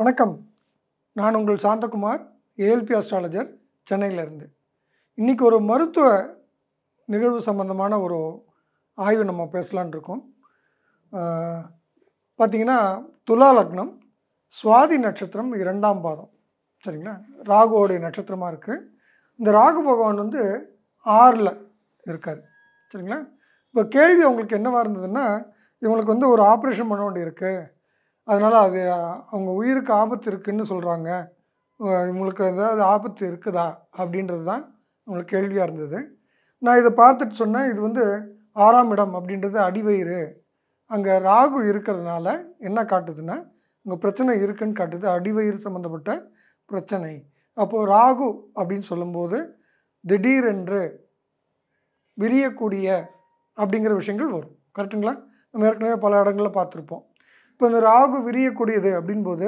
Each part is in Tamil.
வணக்கம் நான் உங்கள் சாந்தகுமார் ஏஎல்பி அஸ்ட்ராலஜர் சென்னையிலேருந்து இன்றைக்கி ஒரு மருத்துவ நிகழ்வு சம்மந்தமான ஒரு ஆய்வு நம்ம பேசலான் இருக்கோம் பார்த்திங்கன்னா துலா லக்னம் சுவாதி நட்சத்திரம் இரண்டாம் பாதம் சரிங்களா ராகுவோடைய நட்சத்திரமாக இருக்குது இந்த ராகு பகவான் வந்து ஆறில் இருக்கார் சரிங்களா இப்போ கேள்வி அவங்களுக்கு என்னவாக இருந்ததுன்னா இவங்களுக்கு வந்து ஒரு ஆப்ரேஷன் பண்ண வேண்டியிருக்கு அதனால் அது அவங்க உயிருக்கு ஆபத்து இருக்குதுன்னு சொல்கிறாங்க இவங்களுக்கு ஏதாவது ஆபத்து இருக்குதா அப்படின்றது தான் உங்களுக்கு கேள்வியாக இருந்தது நான் இதை பார்த்துட்டு சொன்னேன் இது வந்து ஆறாம் இடம் அப்படின்றது அடிவயிறு அங்கே ராகு இருக்கிறதுனால என்ன காட்டுதுன்னா இங்கே பிரச்சனை இருக்குன்னு காட்டுது அடிவயிறு சம்மந்தப்பட்ட பிரச்சனை அப்போது ராகு அப்படின்னு சொல்லும்போது திடீரென்று விரியக்கூடிய அப்படிங்கிற விஷயங்கள் வரும் கரெக்டுங்களா நம்ம ஏற்கனவே பல இடங்களில் பார்த்துருப்போம் இப்போ இந்த ராகு விரியக்கூடியது அப்படின்போது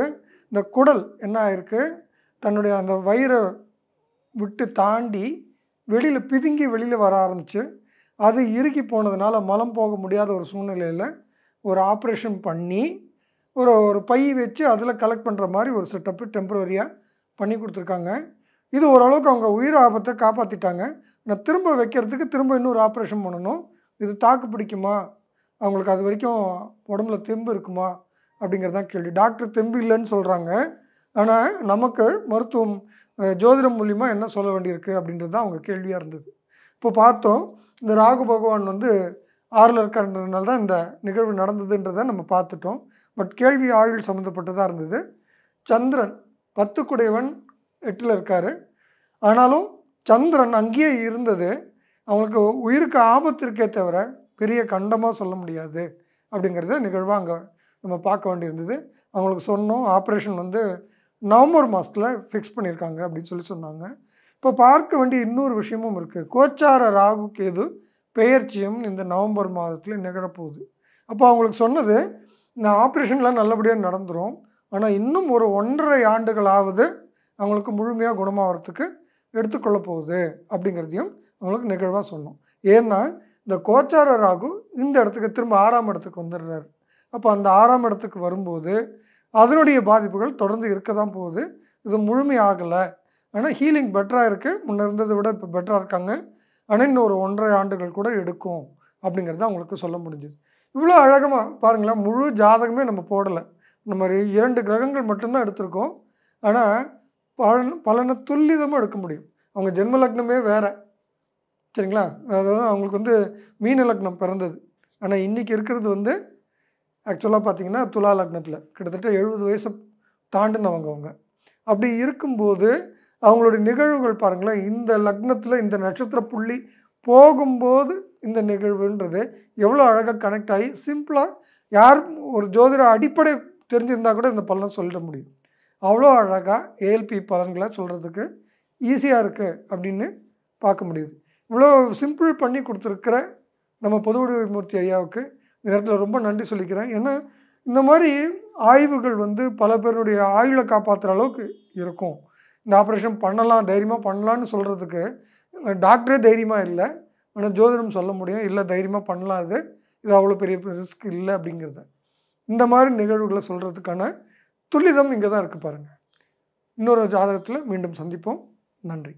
இந்த குடல் என்ன ஆயிருக்கு தன்னுடைய அந்த வயிறை விட்டு தாண்டி வெளியில் பிதுங்கி வெளியில் வர ஆரம்பித்து அது இறுக்கி போனதுனால மலம் போக முடியாத ஒரு சூழ்நிலையில் ஒரு ஆப்ரேஷன் பண்ணி ஒரு ஒரு பை வச்சு அதில் கலெக்ட் பண்ணுற மாதிரி ஒரு செட்டப்பு டெம்பரரியாக பண்ணி கொடுத்துருக்காங்க இது ஓரளவுக்கு அவங்க உயிர் ஆபத்தை காப்பாற்றிட்டாங்க நான் திரும்ப வைக்கிறதுக்கு திரும்ப இன்னொரு ஆப்ரேஷன் பண்ணணும் இது தாக்கு பிடிக்குமா அவங்களுக்கு அது வரைக்கும் உடம்புல தெம்பு இருக்குமா அப்படிங்கிறது தான் கேள்வி டாக்டர் தெம்பு இல்லைன்னு சொல்கிறாங்க ஆனால் நமக்கு மருத்துவம் ஜோதிடம் மூலிமா என்ன சொல்ல வேண்டியிருக்கு அப்படின்றது தான் அவங்க கேள்வியாக இருந்தது இப்போ பார்த்தோம் இந்த ராகு பகவான் வந்து ஆறில் இருக்கின்றதுனால தான் இந்த நிகழ்வு நடந்ததுன்றதை நம்ம பார்த்துட்டோம் பட் கேள்வி ஆயுள் சம்மந்தப்பட்டதாக இருந்தது சந்திரன் பத்துக்குடையவன் எட்டில் இருக்கார் ஆனாலும் சந்திரன் அங்கேயே இருந்தது அவங்களுக்கு உயிருக்கு ஆபத்து இருக்கே தவிர பெரிய கண்டமாக சொல்ல முடியாது அப்படிங்கிறத நிகழ்வாக அங்கே நம்ம பார்க்க வேண்டியிருந்தது அவங்களுக்கு சொன்னோம் ஆப்ரேஷன் வந்து நவம்பர் மாதத்தில் ஃபிக்ஸ் பண்ணியிருக்காங்க அப்படின்னு சொல்லி சொன்னாங்க இப்போ பார்க்க வேண்டிய இன்னொரு விஷயமும் இருக்குது கோச்சார ராகு கேது பெயர்ச்சியும் இந்த நவம்பர் மாதத்தில் நிகழப்போகுது அப்போ அவங்களுக்கு சொன்னது இந்த ஆப்ரேஷன்லாம் நல்லபடியாக நடந்துடும் ஆனால் இன்னும் ஒரு ஒன்றரை ஆண்டுகளாவது அவங்களுக்கு முழுமையாக குணமாகறதுக்கு எடுத்துக்கொள்ள போகுது அப்படிங்கிறதையும் அவங்களுக்கு நிகழ்வாக சொன்னோம் ஏன்னா இந்த கோச்சார ராகு இந்த இடத்துக்கு திரும்ப ஆறாம் இடத்துக்கு வந்துடுறாரு அப்போ அந்த ஆறாம் இடத்துக்கு வரும்போது அதனுடைய பாதிப்புகள் தொடர்ந்து இருக்க தான் போகுது இது முழுமையாகலை ஆனால் ஹீலிங் பெட்டராக இருக்குது முன்னே இருந்ததை விட இப்போ பெட்டராக இருக்காங்க ஆனால் இன்னும் ஒரு ஒன்றரை ஆண்டுகள் கூட எடுக்கும் அப்படிங்கிறத அவங்களுக்கு சொல்ல முடிஞ்சுது இவ்வளோ அழகமாக பாருங்களேன் முழு ஜாதகமே நம்ம போடலை நம்ம இரண்டு கிரகங்கள் மட்டும்தான் எடுத்திருக்கோம் ஆனால் பலன் பலனை துல்லிதமாக எடுக்க முடியும் அவங்க ஜென்ம லக்னமே வேறு சரிங்களா அதாவது அவங்களுக்கு வந்து மீன லக்னம் பிறந்தது ஆனால் இன்றைக்கி இருக்கிறது வந்து ஆக்சுவலாக பார்த்தீங்கன்னா துலா லக்னத்தில் கிட்டத்தட்ட எழுபது வயசை தாண்டினவங்க அவங்க அப்படி இருக்கும்போது அவங்களுடைய நிகழ்வுகள் பாருங்களேன் இந்த லக்னத்தில் இந்த நட்சத்திர புள்ளி போகும்போது இந்த நிகழ்வுன்றது எவ்வளோ அழகாக கனெக்ட் ஆகி சிம்பிளாக யார் ஒரு ஜோதிட அடிப்படை தெரிஞ்சிருந்தால் கூட இந்த பலனை சொல்லிட முடியும் அவ்வளோ அழகாக ஏஎல்பி பலன்களை சொல்கிறதுக்கு ஈஸியாக இருக்குது அப்படின்னு பார்க்க முடியுது இவ்வளோ சிம்பிள் பண்ணி கொடுத்துருக்கிற நம்ம பொதுவுடைமை ஐயாவுக்கு இந்த நேரத்தில் ரொம்ப நன்றி சொல்லிக்கிறேன் ஏன்னா இந்த மாதிரி ஆய்வுகள் வந்து பல பேருடைய ஆயுளை காப்பாற்றுற அளவுக்கு இருக்கும் இந்த ஆப்ரேஷன் பண்ணலாம் தைரியமாக பண்ணலான்னு சொல்கிறதுக்கு டாக்டரே தைரியமாக இல்லை ஆனால் ஜோதிடம் சொல்ல முடியும் இல்லை தைரியமாக பண்ணலாம் அது இது அவ்வளோ பெரிய ரிஸ்க் இல்லை அப்படிங்கிறத இந்த மாதிரி நிகழ்வுகளை சொல்கிறதுக்கான துல்லிதம் இங்கே தான் இருக்குது பாருங்கள் இன்னொரு ஜாதகத்தில் மீண்டும் சந்திப்போம் நன்றி